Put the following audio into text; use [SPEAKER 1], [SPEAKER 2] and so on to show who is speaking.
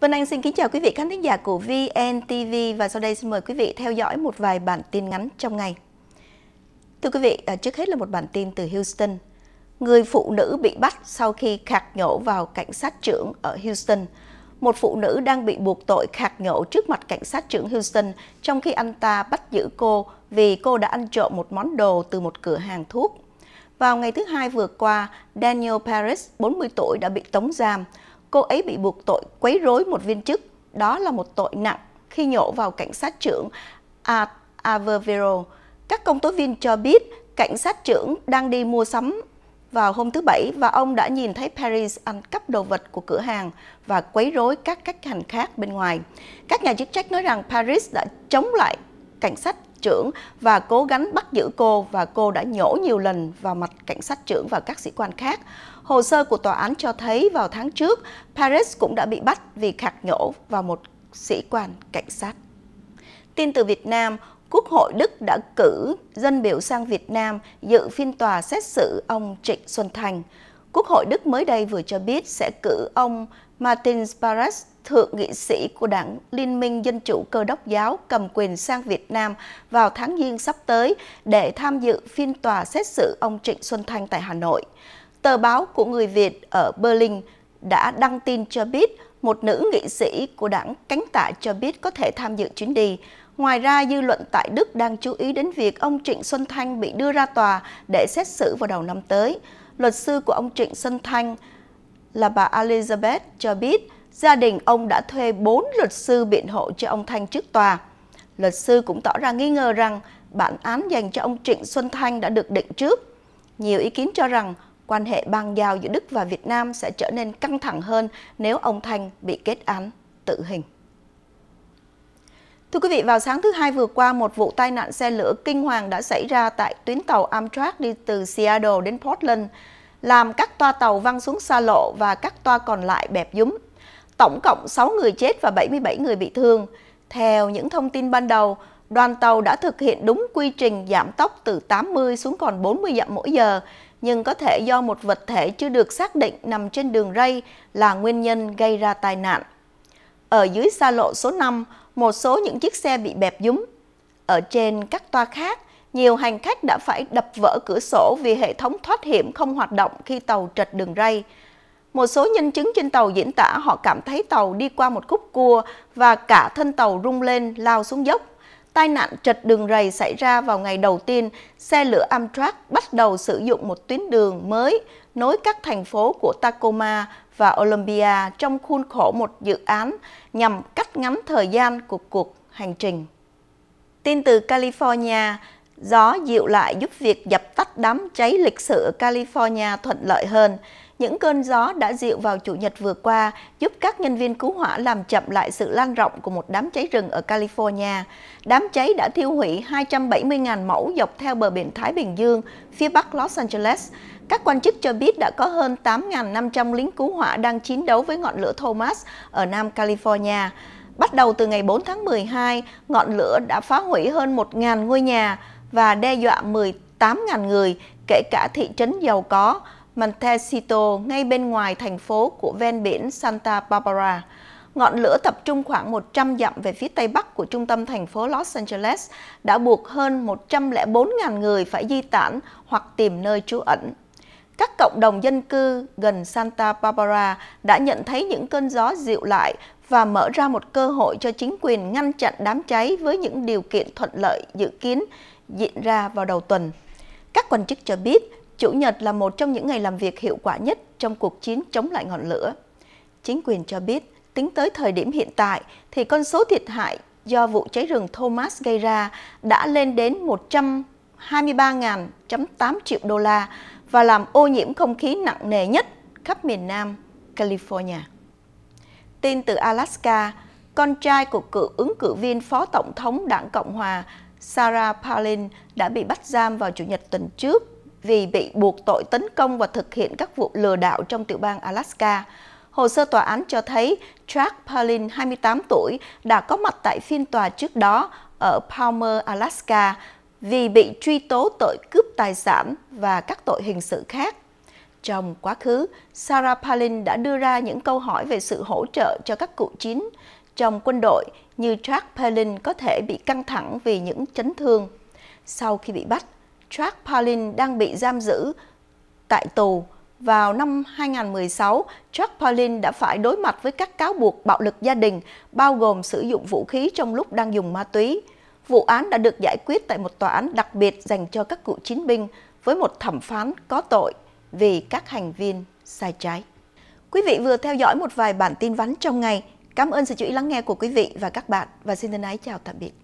[SPEAKER 1] Vân Anh xin kính chào quý vị khán thính giả của VNTV và sau đây xin mời quý vị theo dõi một vài bản tin ngắn trong ngày. Thưa quý vị, à, trước hết là một bản tin từ Houston. Người phụ nữ bị bắt sau khi khạc nhổ vào cảnh sát trưởng ở Houston. Một phụ nữ đang bị buộc tội khạc nhổ trước mặt cảnh sát trưởng Houston trong khi anh ta bắt giữ cô vì cô đã ăn trộm một món đồ từ một cửa hàng thuốc. Vào ngày thứ hai vừa qua, Daniel Paris, 40 tuổi, đã bị tống giam cô ấy bị buộc tội quấy rối một viên chức. Đó là một tội nặng khi nhổ vào cảnh sát trưởng Aververo. Các công tố viên cho biết cảnh sát trưởng đang đi mua sắm vào hôm thứ Bảy và ông đã nhìn thấy Paris ăn cắp đồ vật của cửa hàng và quấy rối các khách hàng khác bên ngoài. Các nhà chức trách nói rằng Paris đã chống lại cảnh sát trưởng và cố gắng bắt giữ cô và cô đã nhổ nhiều lần vào mặt cảnh sát trưởng và các sĩ quan khác. Hồ sơ của tòa án cho thấy vào tháng trước, Paris cũng đã bị bắt vì khạc nhổ vào một sĩ quan cảnh sát. Tin từ Việt Nam, Quốc hội Đức đã cử dân biểu sang Việt Nam dự phiên tòa xét xử ông Trịnh Xuân Thành. Quốc hội Đức mới đây vừa cho biết sẽ cử ông Martin Sparas, thượng nghị sĩ của đảng Liên minh Dân chủ Cơ đốc giáo cầm quyền sang Việt Nam vào tháng Giêng sắp tới để tham dự phiên tòa xét xử ông Trịnh Xuân Thanh tại Hà Nội. Tờ báo của người Việt ở Berlin đã đăng tin cho biết một nữ nghị sĩ của đảng cánh tả cho biết có thể tham dự chuyến đi. Ngoài ra, dư luận tại Đức đang chú ý đến việc ông Trịnh Xuân Thanh bị đưa ra tòa để xét xử vào đầu năm tới. Luật sư của ông Trịnh Xuân Thanh là bà Elizabeth cho biết gia đình ông đã thuê 4 luật sư biện hộ cho ông Thanh trước tòa. Luật sư cũng tỏ ra nghi ngờ rằng bản án dành cho ông Trịnh Xuân Thanh đã được định trước. Nhiều ý kiến cho rằng quan hệ bang giao giữa Đức và Việt Nam sẽ trở nên căng thẳng hơn nếu ông Thanh bị kết án tử hình. Thưa quý vị, vào sáng thứ hai vừa qua, một vụ tai nạn xe lửa kinh hoàng đã xảy ra tại tuyến tàu Amtrak đi từ Seattle đến Portland làm các toa tàu văng xuống xa lộ và các toa còn lại bẹp dúm. Tổng cộng 6 người chết và 77 người bị thương. Theo những thông tin ban đầu, đoàn tàu đã thực hiện đúng quy trình giảm tốc từ 80 xuống còn 40 dặm mỗi giờ, nhưng có thể do một vật thể chưa được xác định nằm trên đường ray là nguyên nhân gây ra tai nạn. Ở dưới xa lộ số 5, một số những chiếc xe bị bẹp dúm. Ở trên các toa khác, nhiều hành khách đã phải đập vỡ cửa sổ vì hệ thống thoát hiểm không hoạt động khi tàu trật đường ray. Một số nhân chứng trên tàu diễn tả họ cảm thấy tàu đi qua một khúc cua và cả thân tàu rung lên lao xuống dốc. Tai nạn trật đường ray xảy ra vào ngày đầu tiên, xe lửa Amtrak bắt đầu sử dụng một tuyến đường mới nối các thành phố của Tacoma và Olympia trong khuôn khổ một dự án nhằm cắt ngắn thời gian của cuộc hành trình. Tin từ California, Gió dịu lại giúp việc dập tắt đám cháy lịch sử ở California thuận lợi hơn. Những cơn gió đã dịu vào Chủ nhật vừa qua giúp các nhân viên cứu hỏa làm chậm lại sự lan rộng của một đám cháy rừng ở California. Đám cháy đã thiêu hủy 270.000 mẫu dọc theo bờ biển Thái Bình Dương, phía bắc Los Angeles. Các quan chức cho biết đã có hơn 8.500 lính cứu hỏa đang chiến đấu với ngọn lửa Thomas ở Nam California. Bắt đầu từ ngày 4 tháng 12, ngọn lửa đã phá hủy hơn 1.000 ngôi nhà, và đe dọa 18.000 người, kể cả thị trấn giàu có Montecito ngay bên ngoài thành phố của ven biển Santa Barbara. Ngọn lửa tập trung khoảng 100 dặm về phía tây bắc của trung tâm thành phố Los Angeles đã buộc hơn 104.000 người phải di tản hoặc tìm nơi trú ẩn. Các cộng đồng dân cư gần Santa Barbara đã nhận thấy những cơn gió dịu lại và mở ra một cơ hội cho chính quyền ngăn chặn đám cháy với những điều kiện thuận lợi dự kiến diễn ra vào đầu tuần. Các quan chức cho biết, Chủ nhật là một trong những ngày làm việc hiệu quả nhất trong cuộc chiến chống lại ngọn lửa. Chính quyền cho biết, tính tới thời điểm hiện tại thì con số thiệt hại do vụ cháy rừng Thomas gây ra đã lên đến 123.8 triệu đô la và làm ô nhiễm không khí nặng nề nhất khắp miền Nam California. Tin từ Alaska, con trai của cựu ứng cử viên phó tổng thống đảng Cộng hòa Sarah Palin đã bị bắt giam vào Chủ nhật tuần trước vì bị buộc tội tấn công và thực hiện các vụ lừa đảo trong tiểu bang Alaska. Hồ sơ tòa án cho thấy Jack Palin, 28 tuổi, đã có mặt tại phiên tòa trước đó ở Palmer, Alaska vì bị truy tố tội cướp tài sản và các tội hình sự khác. Trong quá khứ, Sarah Palin đã đưa ra những câu hỏi về sự hỗ trợ cho các cựu chiến trong quân đội như Jack Palin có thể bị căng thẳng vì những chấn thương. Sau khi bị bắt, Jack Palin đang bị giam giữ tại tù. Vào năm 2016, Jack Palin đã phải đối mặt với các cáo buộc bạo lực gia đình, bao gồm sử dụng vũ khí trong lúc đang dùng ma túy. Vụ án đã được giải quyết tại một tòa án đặc biệt dành cho các cựu chiến binh với một thẩm phán có tội vì các hành viên sai trái. Quý vị vừa theo dõi một vài bản tin vắn trong ngày. Cảm ơn sự chú ý lắng nghe của quý vị và các bạn và xin thân ái chào tạm biệt.